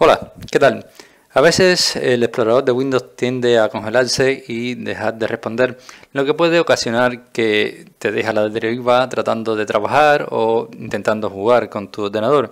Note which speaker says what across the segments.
Speaker 1: Hola, ¿qué tal? A veces el explorador de Windows tiende a congelarse y dejar de responder, lo que puede ocasionar que te deja la deriva tratando de trabajar o intentando jugar con tu ordenador.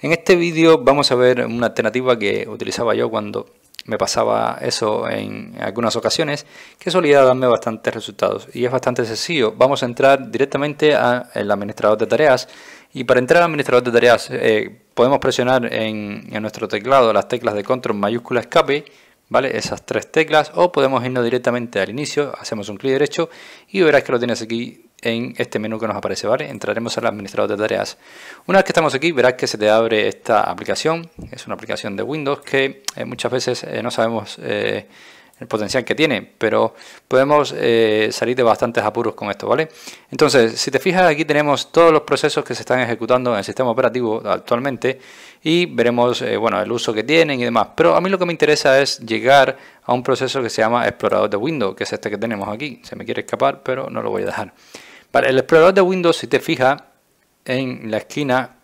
Speaker 1: En este vídeo vamos a ver una alternativa que utilizaba yo cuando me pasaba eso en algunas ocasiones, que solía darme bastantes resultados y es bastante sencillo. Vamos a entrar directamente al administrador de tareas y para entrar al administrador de tareas eh, Podemos presionar en, nuestro teclado las teclas de control mayúscula escape, ¿vale? Esas tres teclas, o podemos irnos directamente al inicio, hacemos un clic derecho y verás que lo tienes aquí en este menú que nos aparece, ¿vale? Entraremos al administrador de tareas. Una vez que estamos aquí, verás que se te abre esta aplicación. Es una aplicación de Windows que eh, muchas veces eh, no sabemos eh, el potencial que tiene, pero podemos eh, salir de bastantes apuros con esto, ¿vale? Entonces, si te fijas, aquí tenemos todos los procesos que se están ejecutando en el sistema operativo actualmente y veremos, eh, bueno, el uso que tienen y demás. Pero a mí lo que me interesa es llegar a un proceso que se llama explorador de Windows, que es este que tenemos aquí. Se me quiere escapar, pero no lo voy a dejar. Para el explorador de Windows, si te fijas, en la esquina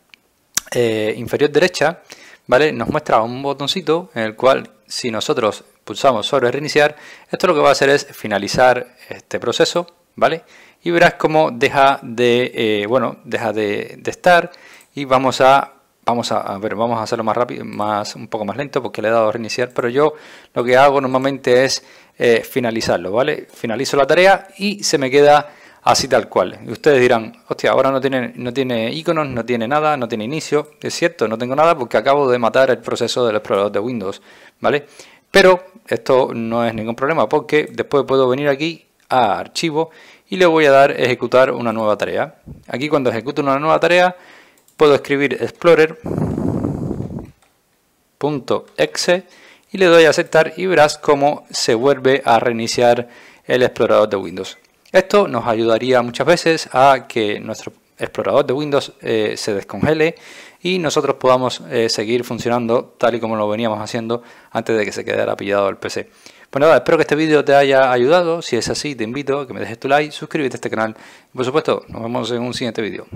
Speaker 1: eh, inferior derecha, ¿vale? Nos muestra un botoncito en el cual si nosotros pulsamos sobre reiniciar, esto lo que va a hacer es finalizar este proceso, ¿vale? Y verás cómo deja de, eh, bueno, deja de, estar y vamos a, vamos a, ver, vamos a hacerlo más rápido, más, un poco más lento porque le he dado reiniciar, pero yo lo que hago normalmente es eh, finalizarlo, ¿vale? Finalizo la tarea y se me queda así tal cual. Y ustedes dirán, hostia, ahora no tiene, no tiene iconos, no tiene nada, no tiene inicio. Es cierto, no tengo nada porque acabo de matar el proceso del explorador de Windows, ¿vale? Pero esto no es ningún problema porque después puedo venir aquí a archivo y le voy a dar ejecutar una nueva tarea. Aquí cuando ejecuto una nueva tarea puedo escribir explorer.exe y le doy a aceptar y verás cómo se vuelve a reiniciar el explorador de Windows. Esto nos ayudaría muchas veces a que nuestro explorador de Windows eh, se descongele y nosotros podamos eh, seguir funcionando tal y como lo veníamos haciendo antes de que se quedara pillado el PC. Pues nada, espero que este vídeo te haya ayudado. Si es así, te invito a que me dejes tu like, suscríbete a este canal. Y por supuesto, nos vemos en un siguiente vídeo.